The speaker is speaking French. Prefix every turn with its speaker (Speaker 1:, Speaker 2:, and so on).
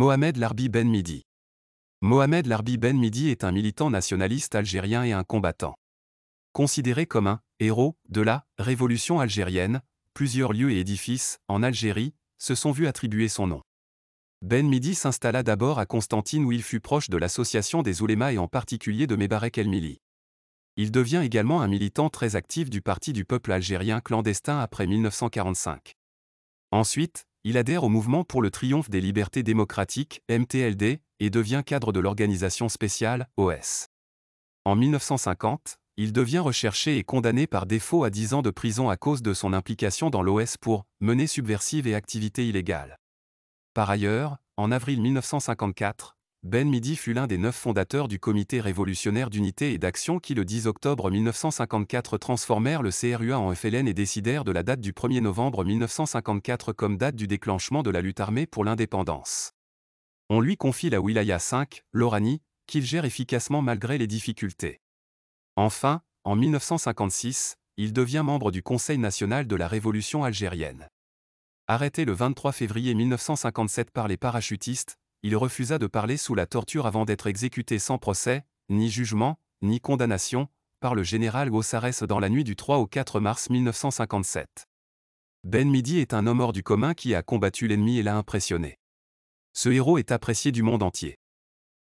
Speaker 1: Mohamed Larbi Ben Midi. Mohamed Larbi Ben Midi est un militant nationaliste algérien et un combattant. Considéré comme un héros de la révolution algérienne, plusieurs lieux et édifices en Algérie se sont vus attribuer son nom. Ben Midi s'installa d'abord à Constantine où il fut proche de l'association des oulémas et en particulier de Mebarek El Mili. Il devient également un militant très actif du Parti du peuple algérien clandestin après 1945. Ensuite, il adhère au mouvement pour le triomphe des libertés démocratiques, MTLD, et devient cadre de l'organisation spéciale, OS. En 1950, il devient recherché et condamné par défaut à 10 ans de prison à cause de son implication dans l'OS pour mener subversive et activités illégales ». Par ailleurs, en avril 1954, ben Midi fut l'un des neuf fondateurs du Comité révolutionnaire d'unité et d'action qui le 10 octobre 1954 transformèrent le CRUA en FLN et décidèrent de la date du 1er novembre 1954 comme date du déclenchement de la lutte armée pour l'indépendance. On lui confie la Wilaya 5, l'Orani, qu'il gère efficacement malgré les difficultés. Enfin, en 1956, il devient membre du Conseil national de la Révolution algérienne. Arrêté le 23 février 1957 par les parachutistes, il refusa de parler sous la torture avant d'être exécuté sans procès, ni jugement, ni condamnation, par le général Gossarès dans la nuit du 3 au 4 mars 1957. Ben Midi est un homme hors du commun qui a combattu l'ennemi et l'a impressionné. Ce héros est apprécié du monde entier.